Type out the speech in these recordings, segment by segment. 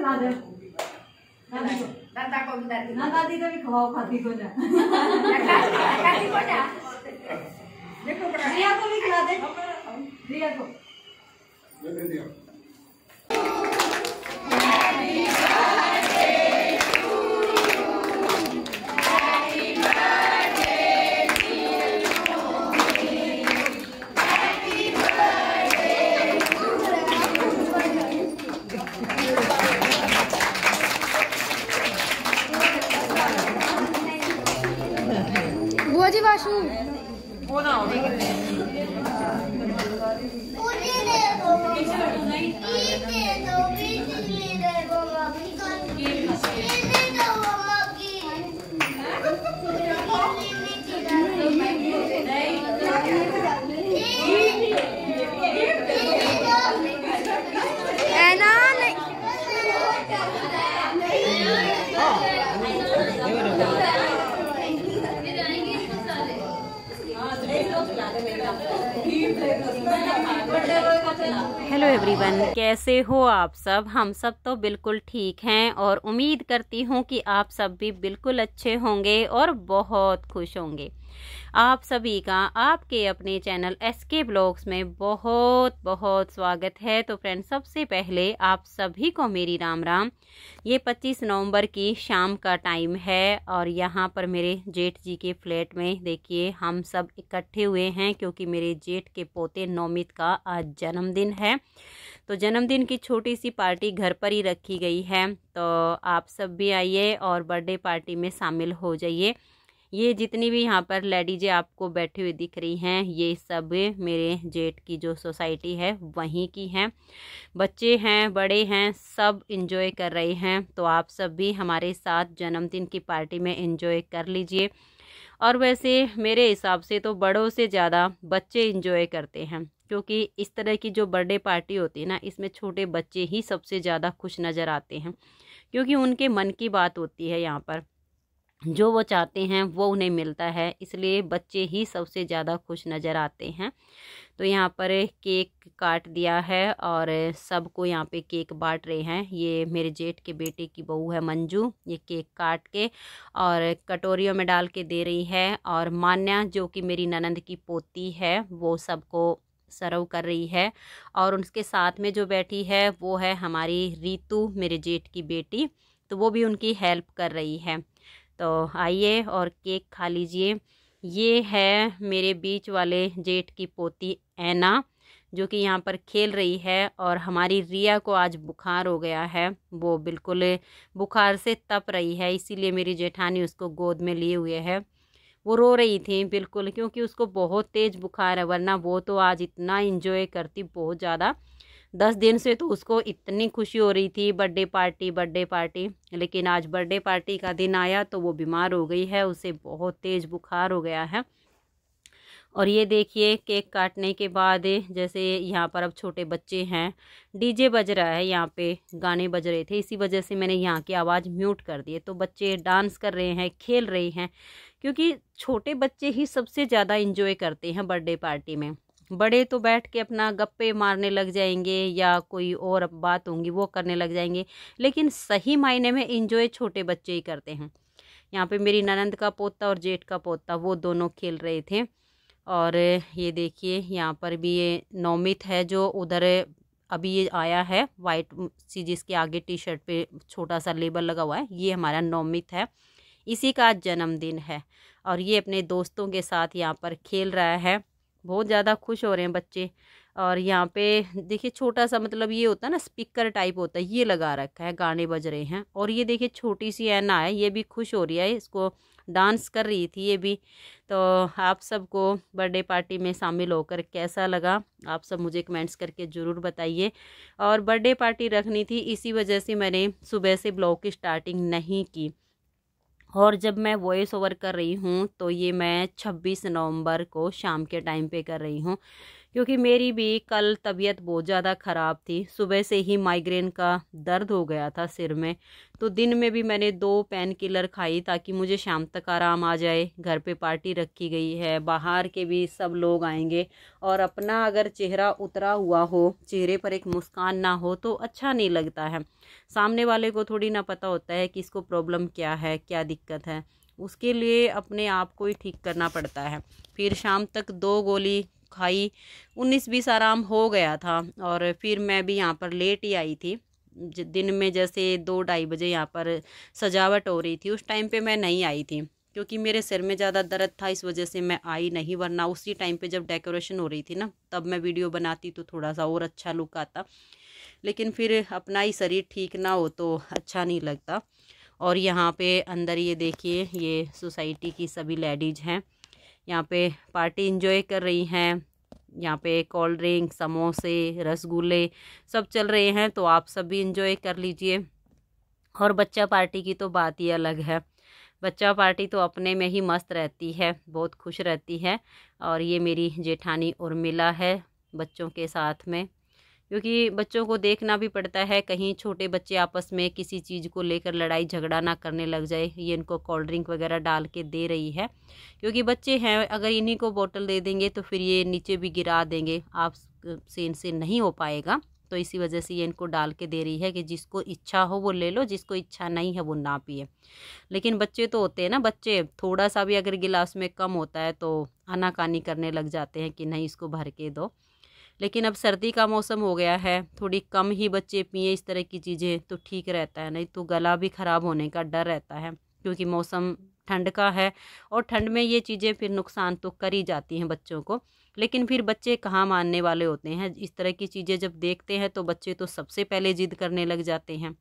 खिला दे भी दादी ना दादी तो भी खवाओ खाती को जा देखो रिया को भी खिला दे रिया को दे दिया वो ना हो दो एवरीवन कैसे हो आप सब हम सब तो बिल्कुल ठीक हैं और उम्मीद करती हूँ कि आप सब भी बिल्कुल अच्छे होंगे और बहुत खुश होंगे आप सभी का आपके अपने चैनल एस के ब्लॉग्स में बहुत बहुत स्वागत है तो फ्रेंड्स सबसे पहले आप सभी को मेरी राम राम ये 25 नवंबर की शाम का टाइम है और यहाँ पर मेरे जेठ जी के फ्लैट में देखिए हम सब इकट्ठे हुए हैं क्योंकि मेरे जेठ के पोते नौमित का आज जन्मदिन है तो जन्मदिन की छोटी सी पार्टी घर पर ही रखी गई है तो आप सब भी आइए और बर्थडे पार्टी में शामिल हो जाइए ये जितनी भी यहाँ पर लेडीजें आपको बैठी हुई दिख रही हैं ये सब मेरे जेठ की जो सोसाइटी है वहीं की हैं बच्चे हैं बड़े हैं सब इंजॉय कर रहे हैं तो आप सब भी हमारे साथ जन्मदिन की पार्टी में इंजॉय कर लीजिए और वैसे मेरे हिसाब से तो बड़ों से ज़्यादा बच्चे इंजॉय करते हैं क्योंकि इस तरह की जो बर्थडे पार्टी होती है ना इसमें छोटे बच्चे ही सबसे ज़्यादा खुश नज़र आते हैं क्योंकि उनके मन की बात होती है यहाँ पर जो वो चाहते हैं वो उन्हें मिलता है इसलिए बच्चे ही सबसे ज़्यादा खुश नज़र आते हैं तो यहाँ पर केक काट दिया है और सबको यहाँ पे केक बांट रहे हैं ये मेरे जेठ के बेटे की बहू है मंजू ये केक काट के और कटोरियों में डाल के दे रही है और मान्या जो कि मेरी ननंद की पोती है वो सबको सर्व कर रही है और उनके साथ में जो बैठी है वो है हमारी रीतू मेरे जेठ की बेटी तो वो भी उनकी हेल्प कर रही है तो आइए और केक खा लीजिए ये है मेरे बीच वाले जेठ की पोती ऐना जो कि यहाँ पर खेल रही है और हमारी रिया को आज बुखार हो गया है वो बिल्कुल बुखार से तप रही है इसीलिए मेरी जेठानी उसको गोद में लिए हुए है वो रो रही थी बिल्कुल क्योंकि उसको बहुत तेज़ बुखार है वरना वो तो आज इतना इन्जॉय करती बहुत ज़्यादा दस दिन से तो उसको इतनी खुशी हो रही थी बर्थडे पार्टी बर्थडे पार्टी लेकिन आज बर्थडे पार्टी का दिन आया तो वो बीमार हो गई है उसे बहुत तेज़ बुखार हो गया है और ये देखिए केक काटने के बाद जैसे यहाँ पर अब छोटे बच्चे हैं डीजे बज रहा है यहाँ पे गाने बज रहे थे इसी वजह से मैंने यहाँ की आवाज़ म्यूट कर दी तो बच्चे डांस कर रहे हैं खेल रहे हैं क्योंकि छोटे बच्चे ही सबसे ज़्यादा इंजॉय करते हैं बर्थडे पार्टी में बड़े तो बैठ के अपना गप्पे मारने लग जाएंगे या कोई और बात होंगी वो करने लग जाएंगे लेकिन सही मायने में इन्जॉय छोटे बच्चे ही करते हैं यहाँ पे मेरी ननंद का पोता और जेठ का पोता वो दोनों खेल रहे थे और ये देखिए यहाँ पर भी ये नौमित है जो उधर अभी ये आया है वाइट सी जिसके आगे टी शर्ट पर छोटा सा लेबल लगा हुआ है ये हमारा नौमित है इसी का जन्मदिन है और ये अपने दोस्तों के साथ यहाँ पर खेल रहा है बहुत ज़्यादा खुश हो रहे हैं बच्चे और यहाँ पे देखिए छोटा सा मतलब ये होता है ना स्पीकर टाइप होता है ये लगा रखा है गाने बज रहे हैं और ये देखिए छोटी सी ऐना है ये भी खुश हो रही है इसको डांस कर रही थी ये भी तो आप सबको बर्थडे पार्टी में शामिल होकर कैसा लगा आप सब मुझे कमेंट्स करके ज़रूर बताइए और बर्थडे पार्टी रखनी थी इसी वजह से मैंने सुबह से ब्लॉग की स्टार्टिंग नहीं की और जब मैं वॉइस ओवर कर रही हूँ तो ये मैं 26 नवंबर को शाम के टाइम पे कर रही हूँ क्योंकि मेरी भी कल तबीयत बहुत ज़्यादा ख़राब थी सुबह से ही माइग्रेन का दर्द हो गया था सिर में तो दिन में भी मैंने दो पेन किलर खाई ताकि मुझे शाम तक आराम आ जाए घर पे पार्टी रखी गई है बाहर के भी सब लोग आएंगे और अपना अगर चेहरा उतरा हुआ हो चेहरे पर एक मुस्कान ना हो तो अच्छा नहीं लगता है सामने वाले को थोड़ी ना पता होता है कि इसको प्रॉब्लम क्या है क्या दिक्कत है उसके लिए अपने आप को ही ठीक करना पड़ता है फिर शाम तक दो गोली खाई उन्नीस बीस आराम हो गया था और फिर मैं भी यहाँ पर लेट ही आई थी दिन में जैसे दो ढाई बजे यहाँ पर सजावट हो रही थी उस टाइम पे मैं नहीं आई थी क्योंकि मेरे सिर में ज़्यादा दर्द था इस वजह से मैं आई नहीं वरना उसी टाइम पे जब डेकोरेशन हो रही थी ना तब मैं वीडियो बनाती तो थोड़ा सा और अच्छा लुक आता लेकिन फिर अपना ही शरीर ठीक ना हो तो अच्छा नहीं लगता और यहाँ पे अंदर ये देखिए ये सोसाइटी की सभी लेडीज़ हैं यहाँ पे पार्टी इंजॉय कर रही हैं यहाँ पे कोल्ड ड्रिंक समोसे रसगुल्ले सब चल रहे हैं तो आप सब भी इंजॉय कर लीजिए और बच्चा पार्टी की तो बात ही अलग है बच्चा पार्टी तो अपने में ही मस्त रहती है बहुत खुश रहती है और ये मेरी जेठानी उर्मिला है बच्चों के साथ में क्योंकि बच्चों को देखना भी पड़ता है कहीं छोटे बच्चे आपस में किसी चीज़ को लेकर लड़ाई झगड़ा ना करने लग जाए ये इनको कोल्ड ड्रिंक वगैरह डाल के दे रही है क्योंकि बच्चे हैं अगर इन्हीं को बोतल दे देंगे तो फिर ये नीचे भी गिरा देंगे आपसे इनसे नहीं हो पाएगा तो इसी वजह से ये इनको डाल के दे रही है कि जिसको इच्छा हो वो ले लो जिसको इच्छा नहीं है वो ना पिए लेकिन बच्चे तो होते हैं ना बच्चे थोड़ा सा भी अगर गिलास में कम होता है तो आनाकानी करने लग जाते हैं कि नहीं इसको भर के दो लेकिन अब सर्दी का मौसम हो गया है थोड़ी कम ही बच्चे पिए इस तरह की चीज़ें तो ठीक रहता है नहीं तो गला भी ख़राब होने का डर रहता है क्योंकि मौसम ठंड का है और ठंड में ये चीज़ें फिर नुकसान तो कर ही जाती हैं बच्चों को लेकिन फिर बच्चे कहाँ मानने वाले होते हैं इस तरह की चीज़ें जब देखते हैं तो बच्चे तो सबसे पहले जिद करने लग जाते हैं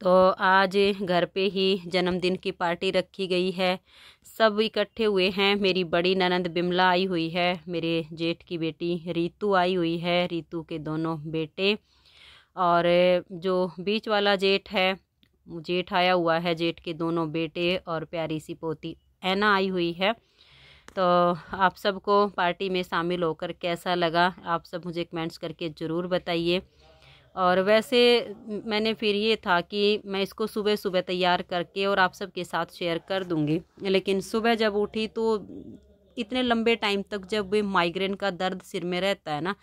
तो आज घर पे ही जन्मदिन की पार्टी रखी गई है सब इकट्ठे हुए हैं मेरी बड़ी ननंद बिमला आई हुई है मेरे जेठ की बेटी रितु आई हुई है रितु के दोनों बेटे और जो बीच वाला जेठ है जेठ आया हुआ है जेठ के दोनों बेटे और प्यारी सी पोती ऐना आई हुई है तो आप सबको पार्टी में शामिल होकर कैसा लगा आप सब मुझे कमेंट्स करके ज़रूर बताइए और वैसे मैंने फिर ये था कि मैं इसको सुबह सुबह तैयार करके और आप सबके साथ शेयर कर दूँगी लेकिन सुबह जब उठी तो इतने लंबे टाइम तक जब माइग्रेन का दर्द सिर में रहता है ना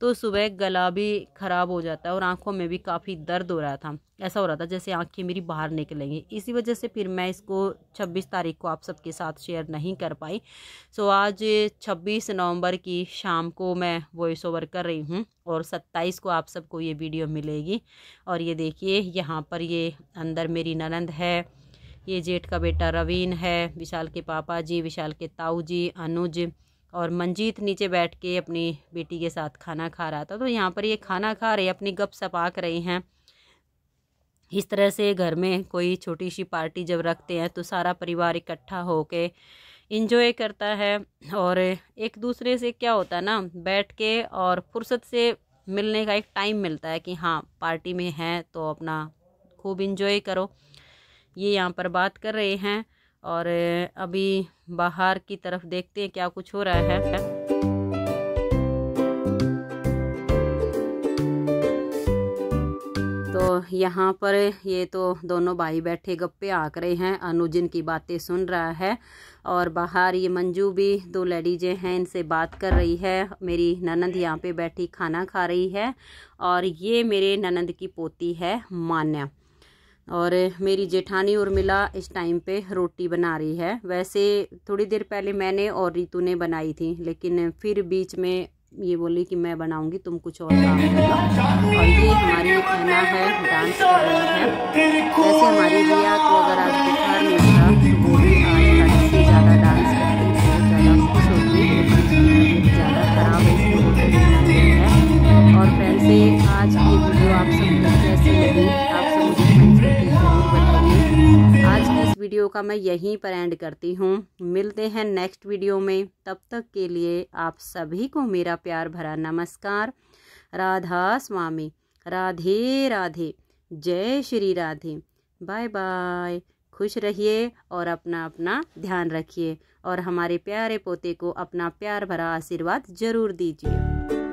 तो सुबह गला भी ख़राब हो जाता है और आंखों में भी काफ़ी दर्द हो रहा था ऐसा हो रहा था जैसे आंखें मेरी बाहर निकलेंगी इसी वजह से फिर मैं इसको 26 तारीख को आप सबके साथ शेयर नहीं कर पाई सो आज 26 नवंबर की शाम को मैं वॉइस ओवर कर रही हूँ और 27 को आप सबको ये वीडियो मिलेगी और ये देखिए यहाँ पर ये अंदर मेरी ननंद है ये जेठ का बेटा रवीन है विशाल के पापा जी विशाल के ताऊ जी अनुज और मंजीत नीचे बैठ के अपनी बेटी के साथ खाना खा रहा था तो यहाँ पर ये खाना खा रहे अपनी गप सपाक रहे हैं इस तरह से घर में कोई छोटी सी पार्टी जब रखते हैं तो सारा परिवार इकट्ठा होके इंजॉय करता है और एक दूसरे से क्या होता है ना बैठ के और फुर्सत से मिलने का एक टाइम मिलता है कि हाँ पार्टी में हैं तो अपना खूब इंजॉय करो ये यहाँ पर बात कर रहे हैं और अभी बाहर की तरफ देखते हैं क्या कुछ हो रहा है तो यहाँ पर ये तो दोनों भाई बैठे गप्पे आक रहे हैं अनुजिन की बातें सुन रहा है और बाहर ये मंजू भी दो लेडीजें हैं इनसे बात कर रही है मेरी ननद यहाँ पे बैठी खाना खा रही है और ये मेरे ननद की पोती है मान्या और मेरी जेठानी उर्मिला इस टाइम पे रोटी बना रही है वैसे थोड़ी देर पहले मैंने और रितु ने बनाई थी लेकिन फिर बीच में ये बोली कि मैं बनाऊंगी तुम कुछ और काम करो और ये हमारी खाना है डांस कर रही है वैसे हमारी को अगर आप दिखा का मैं यहीं पर एंड करती हूँ मिलते हैं नेक्स्ट वीडियो में तब तक के लिए आप सभी को मेरा प्यार भरा नमस्कार राधा स्वामी राधे राधे जय श्री राधे बाय बाय खुश रहिए और अपना अपना ध्यान रखिए और हमारे प्यारे पोते को अपना प्यार भरा आशीर्वाद ज़रूर दीजिए